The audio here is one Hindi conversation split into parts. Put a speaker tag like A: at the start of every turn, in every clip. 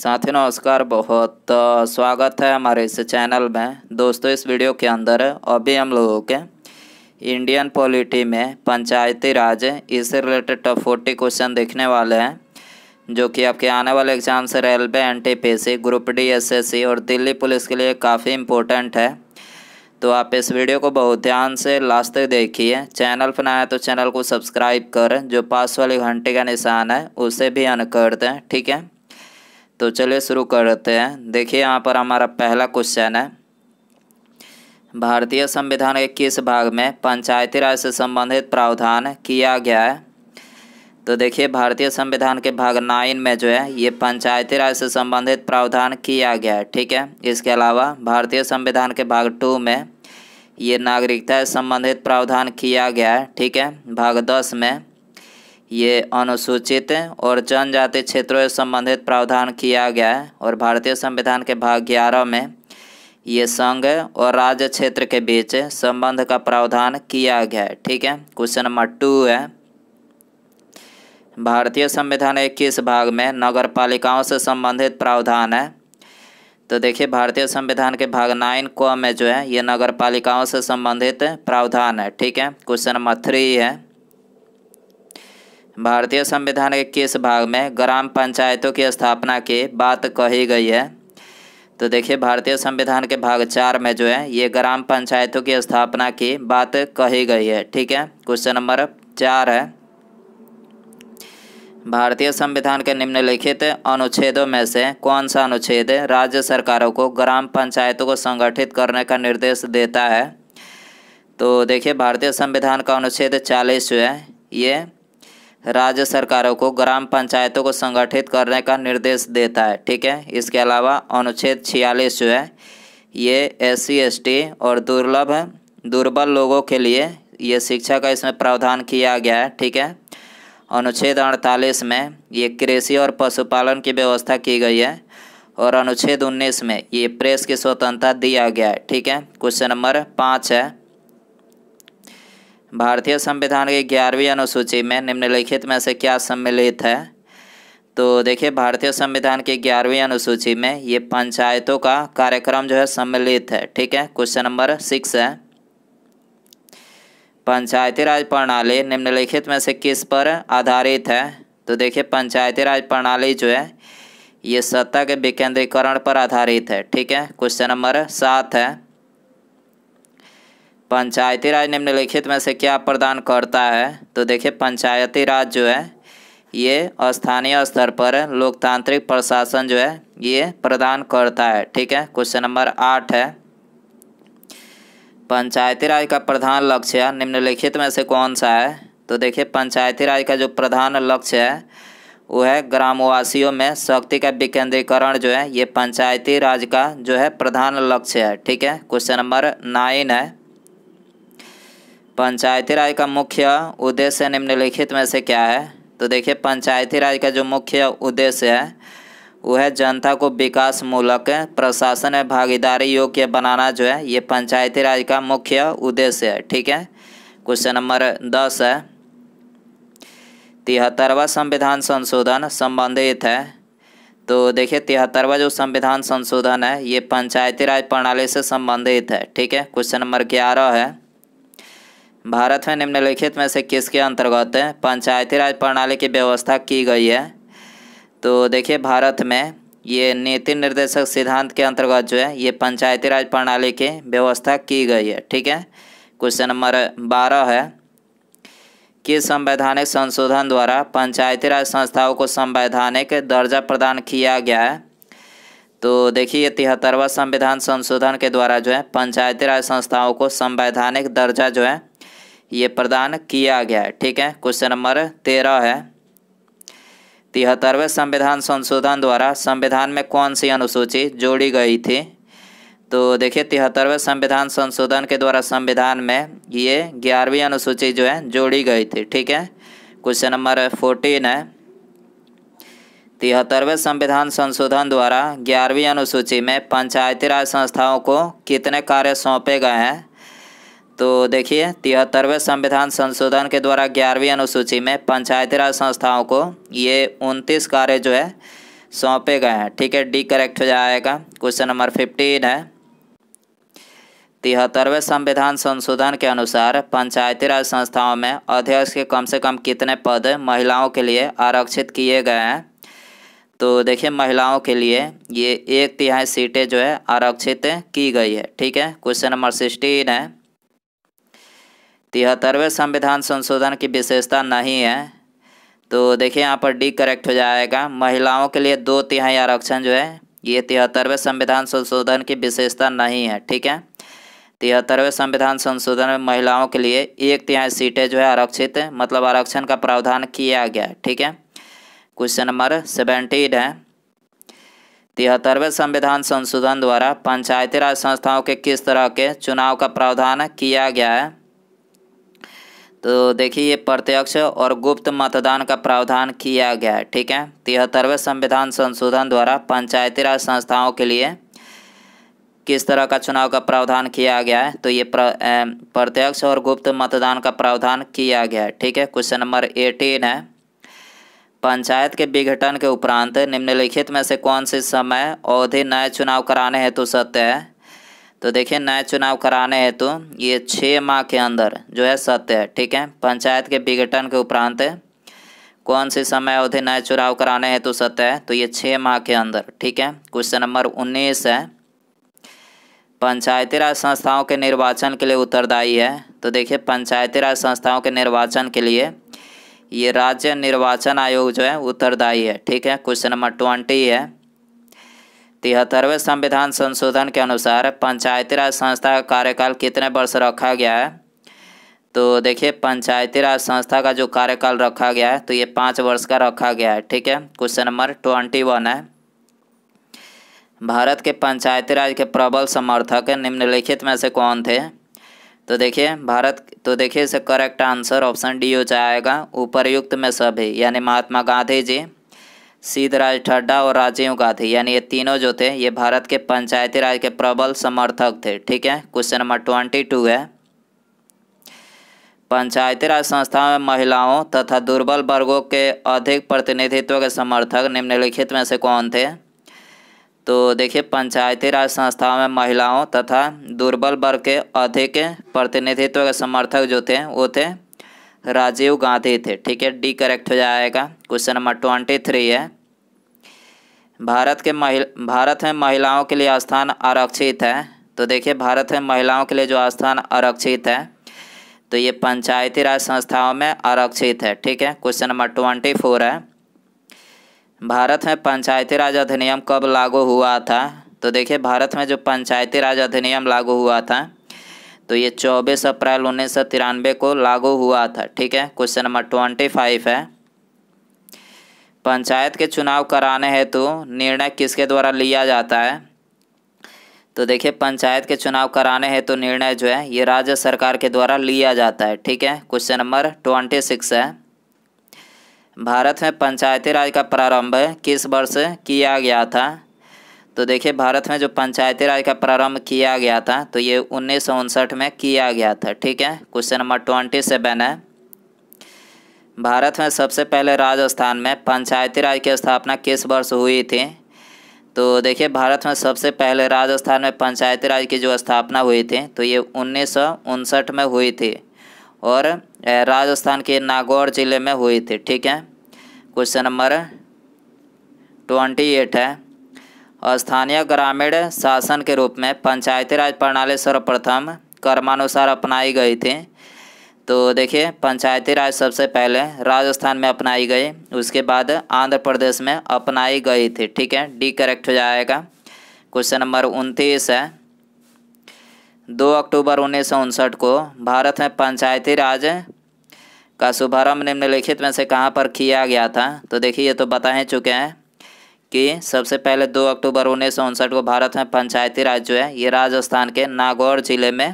A: साथियों नमस्कार बहुत स्वागत है हमारे इस चैनल में दोस्तों इस वीडियो के अंदर अभी हम लोगों के इंडियन पॉलिटी में पंचायती राज इससे रिलेटेड टॉप फोर्टी क्वेश्चन देखने वाले हैं जो कि आपके आने वाले एग्जाम से railway N T P C group D S S C और दिल्ली पुलिस के लिए काफ़ी इम्पोर्टेंट है तो आप इस वीडियो को बहुत ध्यान से लास्ट तक देखिए चैनल पर नया तो चैनल को सब्सक्राइब कर जो पास वाली घंटे का निशान है उसे भी अन कर दें ठीक है तो चलिए शुरू करते हैं देखिए यहाँ पर हमारा पहला क्वेश्चन है भारतीय संविधान के किस भाग में पंचायती राज से संबंधित प्रावधान किया गया है तो देखिए भारतीय संविधान के भाग नाइन में जो है ये पंचायती राज से संबंधित प्रावधान किया गया है ठीक है इसके अलावा भारतीय संविधान के भाग टू में ये नागरिकता से संबंधित प्रावधान किया गया है ठीक है भाग दस में ये अनुसूचित और जनजाति क्षेत्रों से संबंधित प्रावधान किया गया है और भारतीय संविधान के भाग ग्यारह में ये संघ और राज्य क्षेत्र के बीच संबंध का प्रावधान किया गया है ठीक है क्वेश्चन नंबर टू है भारतीय संविधान इक्कीस भाग में नगर पालिकाओं से संबंधित प्रावधान है तो देखिए भारतीय संविधान के भाग नाइन को में जो है ये नगर पालिकाओं से संबंधित प्रावधान है ठीक है क्वेश्चन नंबर थ्री है भारतीय संविधान के किस भाग में ग्राम पंचायतों की स्थापना की बात कही गई है तो देखिए भारतीय संविधान के भाग चार में जो है ये ग्राम पंचायतों की स्थापना की बात कही गई है ठीक है क्वेश्चन नंबर चार है भारतीय संविधान के निम्नलिखित अनुच्छेदों में से कौन सा अनुच्छेद राज्य सरकारों को ग्राम पंचायतों को संगठित करने का निर्देश देता है तो देखिए भारतीय संविधान का अनुच्छेद चालीस जो है ये राज्य सरकारों को ग्राम पंचायतों को संगठित करने का निर्देश देता है ठीक है इसके अलावा अनुच्छेद छियालीस जो है ये एस सी और दुर्लभ दुर्बल लोगों के लिए ये शिक्षा का इसमें प्रावधान किया गया है ठीक है अनुच्छेद अड़तालीस में ये कृषि और पशुपालन की व्यवस्था की गई है और अनुच्छेद उन्नीस में ये प्रेस की स्वतंत्रता दिया गया है ठीक है क्वेश्चन नंबर पाँच है भारतीय संविधान की ग्यारहवीं अनुसूची में निम्नलिखित में से क्या सम्मिलित है तो देखिए भारतीय संविधान की ग्यारहवीं अनुसूची में ये पंचायतों का कार्यक्रम जो है सम्मिलित है ठीक है क्वेश्चन नंबर सिक्स है पंचायती राज प्रणाली निम्नलिखित में से किस पर आधारित है तो देखिए पंचायती राज प्रणाली जो है ये सत्ता के विकेंद्रीकरण पर आधारित है ठीक है क्वेश्चन नंबर सात है पंचायती राज निम्नलिखित में से क्या प्रदान करता है तो देखिए पंचायती राज जो है ये स्थानीय स्तर पर लोकतांत्रिक प्रशासन जो है ये प्रदान करता है ठीक है क्वेश्चन नंबर आठ है पंचायती राज का प्रधान लक्ष्य निम्नलिखित में से कौन सा है तो देखिए पंचायती राज का जो प्रधान लक्ष्य है वो है ग्रामवासियों में शक्ति का विकेंद्रीकरण जो है ये पंचायती राज का जो है प्रधान लक्ष्य है ठीक है क्वेश्चन नंबर नाइन है पंचायती राज का मुख्य उद्देश्य निम्नलिखित में से क्या है तो देखिए पंचायती राज का जो मुख्य उद्देश्य है वह है जनता को विकास मूलक प्रशासन में भागीदारी योग्य बनाना जो है ये पंचायती राज का मुख्य उद्देश्य है ठीक है क्वेश्चन नंबर दस है तिहत्तरवा संविधान संशोधन संबंधित है तो देखिए तिहत्तरवा जो संविधान संशोधन है ये पंचायती राज प्रणाली से संबंधित है ठीक है क्वेश्चन नंबर ग्यारह है भारत में निम्नलिखित में से किसके अंतर्गत पंचायती राज प्रणाली की व्यवस्था की गई है तो देखिए भारत में ये नीति निर्देशक सिद्धांत के अंतर्गत जो है ये पंचायती राज प्रणाली की व्यवस्था की गई है ठीक है क्वेश्चन नंबर बारह है कि संवैधानिक संशोधन द्वारा पंचायती राज संस्थाओं को संवैधानिक दर्जा प्रदान किया गया है तो देखिए ये तिहत्तरवा संविधान संशोधन के द्वारा जो है पंचायती राज संस्थाओं को संवैधानिक दर्जा जो है ये प्रदान किया गया है ठीक है क्वेश्चन नंबर तेरह है तिहत्तरवें संविधान संशोधन द्वारा संविधान में कौन सी अनुसूची जोड़ी गई थी तो देखिए तिहत्तरवें संविधान संशोधन के द्वारा संविधान में ये ग्यारहवीं अनुसूची जो है जोड़ी गई थी ठीक है क्वेश्चन नंबर फोर्टीन है तिहत्तरवें संविधान संशोधन द्वारा ग्यारहवीं अनुसूची में पंचायती राज संस्थाओं को कितने कार्य सौंपे गए हैं तो देखिए तिहत्तरवें संविधान संशोधन के द्वारा ग्यारहवीं अनुसूची में पंचायती राज संस्थाओं को ये उनतीस कार्य जो है सौंपे गए हैं ठीक है डी करेक्ट हो जाएगा क्वेश्चन नंबर फिफ्टीन है तिहत्तरवें संविधान संशोधन के अनुसार पंचायती राज संस्थाओं में अध्यक्ष के कम से कम कितने पद महिलाओं के लिए आरक्षित किए गए हैं तो देखिए महिलाओं के लिए ये एक तिहाई सीटें जो है आरक्षित की गई है ठीक है क्वेश्चन नंबर सिक्सटीन है तिहत्तरवें संविधान संशोधन की विशेषता नहीं है तो देखिए यहाँ पर डी करेक्ट हो जाएगा महिलाओं के लिए दो तिहाई आरक्षण जो है ये तिहत्तरवें संविधान संशोधन की विशेषता नहीं है ठीक है तिहत्तरवें संविधान संशोधन में महिलाओं के लिए एक तिहाई सीटें जो है आरक्षित मतलब आरक्षण का प्रावधान किया गया है ठीक है क्वेश्चन नंबर सेवेंटीन है तिहत्तरवें संविधान संशोधन द्वारा पंचायती राज संस्थाओं के किस तरह के चुनाव का प्रावधान किया गया है तो देखिए ये प्रत्यक्ष और गुप्त मतदान का प्रावधान किया गया है ठीक है तिहत्तरवें संविधान संशोधन द्वारा पंचायती राज संस्थाओं के लिए किस तरह का चुनाव का प्रावधान किया गया है तो ये प्रत्यक्ष और गुप्त मतदान का प्रावधान किया गया है ठीक है क्वेश्चन नंबर एटीन है पंचायत के विघटन के उपरांत निम्नलिखित में से कौन से समय अवधि नए चुनाव कराने हेतु सत्य है तो देखिए नए चुनाव कराने हेतु तो ये छः माह के अंदर जो है सत्य है ठीक है पंचायत के विघटन के उपरांत कौन से समय अवधि नए चुनाव कराने हेतु तो सत्य है तो ये छः माह के अंदर ठीक है क्वेश्चन नंबर उन्नीस है पंचायती राज संस्थाओं के निर्वाचन के लिए उत्तरदायी है तो देखिए पंचायती राज संस्थाओं के निर्वाचन के लिए ये राज्य निर्वाचन आयोग जो है उत्तरदायी है ठीक है क्वेश्चन नंबर ट्वेंटी है तिहत्तरवें संविधान संशोधन के अनुसार पंचायती राज संस्था का कार्यकाल कितने वर्ष रखा गया है तो देखिए पंचायती राज संस्था का जो कार्यकाल रखा गया है तो ये पाँच वर्ष का रखा गया है ठीक है क्वेश्चन नंबर ट्वेंटी वन है भारत के पंचायती राज के प्रबल समर्थक निम्नलिखित में से कौन थे तो देखिए भारत तो देखिए इसे करेक्ट आंसर ऑप्शन डी हो जाएगा उपरयुक्त में सभी यानी महात्मा गांधी जी सिद्धराज ठड्डा और राजीव गांधी यानी ये तीनों जो थे ये भारत के पंचायती राज के प्रबल समर्थक थे ठीक है क्वेश्चन नंबर ट्वेंटी टू है पंचायती राज संस्थाओं में महिलाओं तथा दुर्बल वर्गों के अधिक प्रतिनिधित्व के समर्थक निम्नलिखित में से कौन थे तो देखिए पंचायती राज संस्थाओं में महिलाओं तथा दुर्बल वर्ग के अधिक प्रतिनिधित्व के समर्थक जो थे वो थे राजीव गांधी थे ठीक है डी करेक्ट हो जाएगा क्वेश्चन नंबर ट्वेंटी थ्री है भारत के महिला भारत में महिलाओं के लिए स्थान आरक्षित है तो देखिए भारत में महिलाओं के लिए जो स्थान आरक्षित है तो ये पंचायती राज संस्थाओं में आरक्षित है ठीक है क्वेश्चन नंबर ट्वेंटी फोर है भारत में पंचायती राज अधिनियम कब लागू हुआ था तो देखिए भारत में जो पंचायती राज अधिनियम लागू हुआ था तो ये चौबीस अप्रैल उन्नीस को लागू हुआ था ठीक है क्वेश्चन नंबर ट्वेंटी फाइव है पंचायत के चुनाव कराने हेतु तो निर्णय किसके द्वारा लिया जाता है तो देखिए पंचायत के चुनाव कराने हेतु तो निर्णय जो है ये राज्य सरकार के द्वारा लिया जाता है ठीक है क्वेश्चन नंबर ट्वेंटी सिक्स है भारत में पंचायती राज का प्रारंभ किस वर्ष किया गया था तो देखिए भारत में जो पंचायती राज का प्रारंभ किया गया था तो ये उन्नीस में किया गया था ठीक है क्वेश्चन नंबर ट्वेंटी सेवन है भारत में सबसे पहले राजस्थान में पंचायती राज की स्थापना किस वर्ष हुई थी तो देखिए भारत में सबसे पहले राजस्थान में पंचायती राज की जो स्थापना हुई थी तो ये उन्नीस में हुई थी और राजस्थान के नागौर जिले में हुई थी ठीक है क्वेश्चन नंबर ट्वेंटी एट है स्थानीय ग्रामीण शासन के रूप में पंचायती राज प्रणाली सर्वप्रथम कर्मानुसार अपनाई गई थी तो देखिए पंचायती राज सबसे पहले राजस्थान में अपनाई गई उसके बाद आंध्र प्रदेश में अपनाई गई थी ठीक है डी करेक्ट हो जाएगा क्वेश्चन नंबर उनतीस है दो अक्टूबर उन्नीस को भारत में पंचायती राज का शुभारंभ निम्नलिखित में से कहाँ पर किया गया था तो देखिए ये तो बता ही चुके हैं कि सबसे पहले दो अक्टूबर उन्नीस को भारत में पंचायती राज जो है ये राजस्थान के नागौर जिले में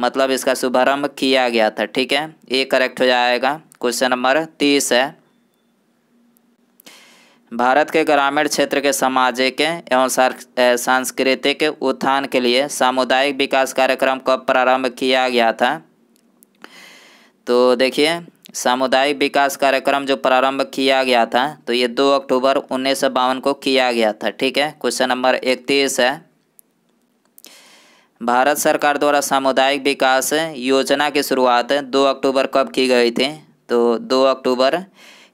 A: मतलब इसका शुभारम्भ किया गया था ठीक है ये करेक्ट हो जाएगा क्वेश्चन नंबर तीस है भारत के ग्रामीण क्षेत्र के सामाजिक एवं सांस्कृतिक उत्थान के लिए सामुदायिक विकास कार्यक्रम कब प्रारंभ किया गया था तो देखिए सामुदायिक विकास कार्यक्रम जो प्रारंभ किया गया था तो ये दो अक्टूबर उन्नीस को किया गया था ठीक है क्वेश्चन नंबर इकतीस है भारत सरकार द्वारा सामुदायिक विकास योजना की शुरुआत दो अक्टूबर कब की गई थी तो दो अक्टूबर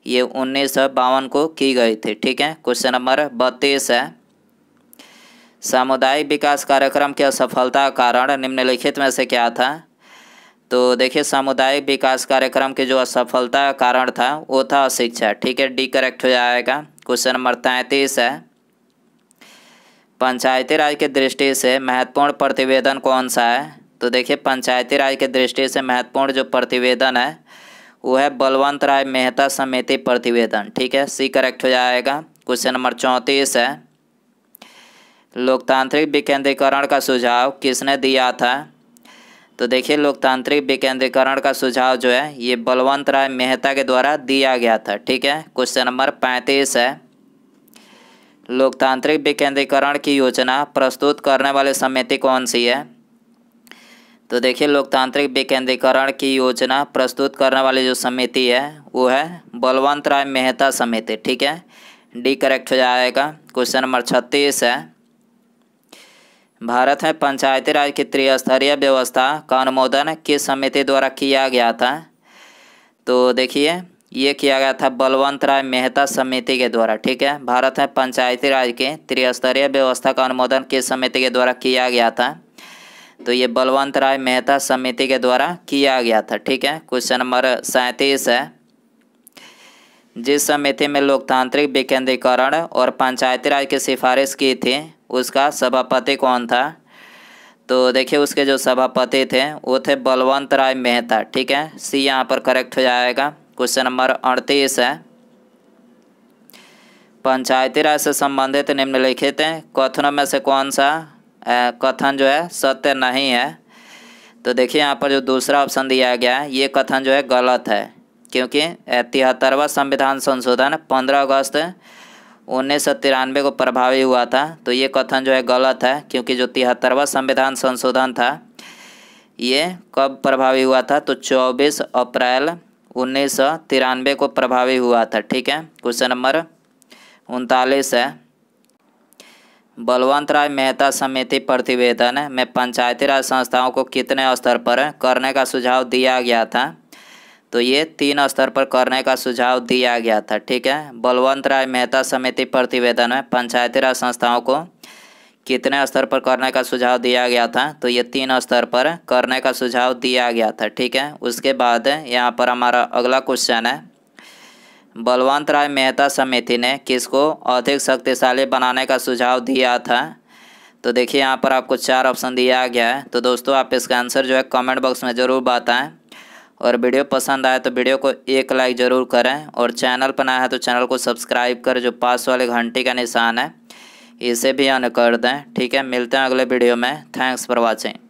A: ये उन्नीस को की गई थी ठीक है क्वेश्चन नंबर बत्तीस है सामुदायिक विकास कार्यक्रम की असफलता का कारण निम्नलिखित में से क्या था तो देखिए सामुदायिक विकास कार्यक्रम के जो असफलता का कारण था वो था अशिक्षा ठीक है डी करेक्ट हो जाएगा क्वेश्चन नंबर तैंतीस है पंचायती राज की दृष्टि से महत्वपूर्ण प्रतिवेदन कौन सा है तो देखिए पंचायती राज की दृष्टि से महत्वपूर्ण जो प्रतिवेदन है वो है बलवंत राय मेहता समिति प्रतिवेदन ठीक है सी करेक्ट हो जाएगा क्वेश्चन नंबर चौंतीस है लोकतांत्रिक विकेंद्रीकरण का सुझाव किसने दिया था तो देखिए लोकतांत्रिक विकेंद्रीकरण का सुझाव जो है ये बलवंत राय मेहता के द्वारा दिया गया था ठीक है क्वेश्चन नंबर पैंतीस है लोकतांत्रिक विकेंद्रीकरण की योजना प्रस्तुत करने वाली समिति कौन सी है तो देखिए लोकतांत्रिक विकेंद्रीकरण की योजना प्रस्तुत करने वाली जो समिति है वो है बलवंत राय मेहता समिति ठीक है डी करेक्ट हो जाएगा क्वेश्चन नंबर छत्तीस है भारत में पंचायती राज की त्रिस्तरीय व्यवस्था का अनुमोदन किस समिति द्वारा किया गया था तो देखिए ये किया गया था बलवंत राय मेहता समिति के द्वारा ठीक है भारत में पंचायती राज के त्रिस्तरीय व्यवस्था का अनुमोदन किस समिति के द्वारा किया गया था तो ये बलवंत राय मेहता समिति के द्वारा किया गया था ठीक है क्वेश्चन नंबर सैंतीस है जिस समिति में लोकतांत्रिक विकेंद्रीकरण और पंचायती राज की सिफारिश की थी उसका सभापति कौन था तो देखिए उसके जो सभापति थे वो थे बलवंत राय मेहता ठीक है सी यहाँ पर करेक्ट हो जाएगा क्वेश्चन नंबर अड़तीस है पंचायती राज से संबंधित निम्नलिखित कथनों में से कौन सा कथन जो है सत्य नहीं है तो देखिए यहाँ पर जो दूसरा ऑप्शन दिया गया है ये कथन जो है गलत है क्योंकि तिहत्तरवा संविधान संशोधन पंद्रह अगस्त उन्नीस सौ तिरानवे को प्रभावी हुआ था तो ये कथन जो है गलत है क्योंकि जो तिहत्तरवा संविधान संशोधन था ये कब प्रभावी हुआ था तो 24 अप्रैल उन्नीस सौ तिरानवे को प्रभावी हुआ था ठीक है क्वेश्चन नंबर उनतालीस है बलवंत राय मेहता समिति प्रतिवेदन में पंचायती राज संस्थाओं को कितने स्तर पर करने का सुझाव दिया गया था तो ये तीन स्तर पर करने का सुझाव दिया गया था ठीक है बलवंत राय मेहता समिति प्रतिवेदन में पंचायती राज संस्थाओं को कितने स्तर पर करने का सुझाव दिया गया था तो ये तीन स्तर पर करने का सुझाव दिया गया था ठीक है उसके बाद यहाँ पर हमारा अगला क्वेश्चन है बलवंत राय मेहता समिति ने किसको अधिक शक्तिशाली बनाने का सुझाव दिया था तो देखिए यहाँ पर आपको चार ऑप्शन दिया गया है तो दोस्तों आप इसका आंसर जो है कमेंट बॉक्स में ज़रूर बताएं और वीडियो पसंद आए तो वीडियो को एक लाइक ज़रूर करें और चैनल पर नया है तो चैनल को सब्सक्राइब करें जो पास वाले घंटी का निशान है इसे भी अन कर दें ठीक है मिलते हैं अगले वीडियो में थैंक्स फॉर वॉचिंग